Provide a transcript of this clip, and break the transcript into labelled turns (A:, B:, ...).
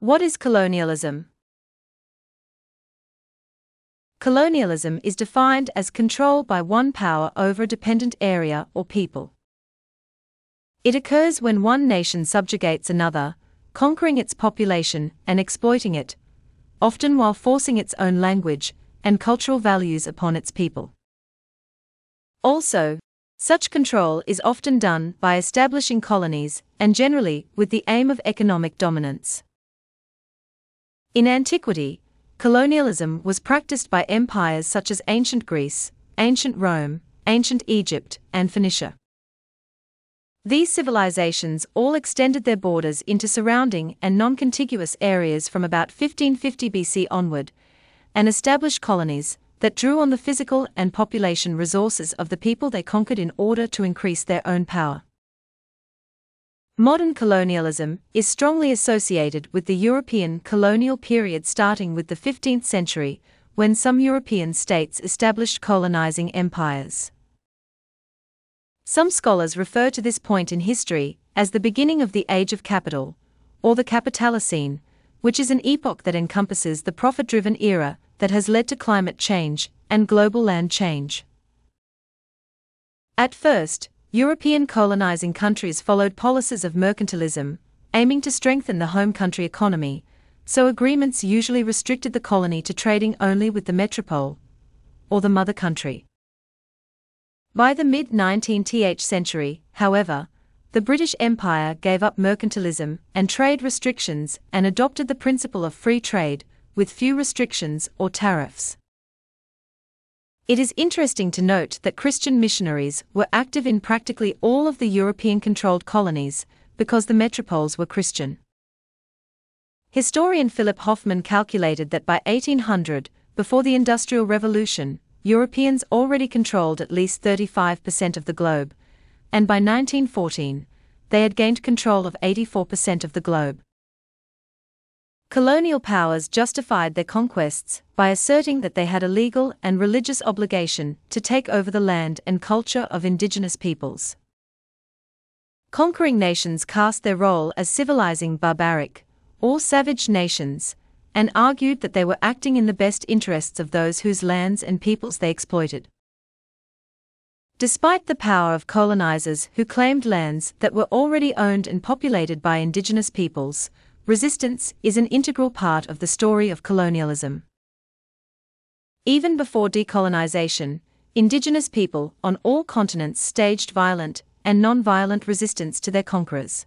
A: What is colonialism? Colonialism is defined as control by one power over a dependent area or people. It occurs when one nation subjugates another, conquering its population and exploiting it, often while forcing its own language and cultural values upon its people. Also, such control is often done by establishing colonies and generally with the aim of economic dominance. In antiquity, colonialism was practiced by empires such as ancient Greece, ancient Rome, ancient Egypt, and Phoenicia. These civilizations all extended their borders into surrounding and non contiguous areas from about 1550 BC onward, and established colonies that drew on the physical and population resources of the people they conquered in order to increase their own power. Modern colonialism is strongly associated with the European colonial period starting with the 15th century, when some European states established colonizing empires. Some scholars refer to this point in history as the beginning of the Age of Capital, or the Capitalocene, which is an epoch that encompasses the profit driven era that has led to climate change and global land change. At first, European colonizing countries followed policies of mercantilism, aiming to strengthen the home country economy, so agreements usually restricted the colony to trading only with the metropole, or the mother country. By the mid 19th century, however, the British Empire gave up mercantilism and trade restrictions and adopted the principle of free trade, with few restrictions or tariffs. It is interesting to note that Christian missionaries were active in practically all of the European controlled colonies because the metropoles were Christian. Historian Philip Hoffman calculated that by 1800, before the Industrial Revolution, Europeans already controlled at least 35% of the globe, and by 1914, they had gained control of 84% of the globe. Colonial powers justified their conquests by asserting that they had a legal and religious obligation to take over the land and culture of indigenous peoples. Conquering nations cast their role as civilizing barbaric or savage nations and argued that they were acting in the best interests of those whose lands and peoples they exploited. Despite the power of colonizers who claimed lands that were already owned and populated by indigenous peoples, resistance is an integral part of the story of colonialism. Even before decolonization, indigenous people on all continents staged violent and non-violent resistance to their conquerors.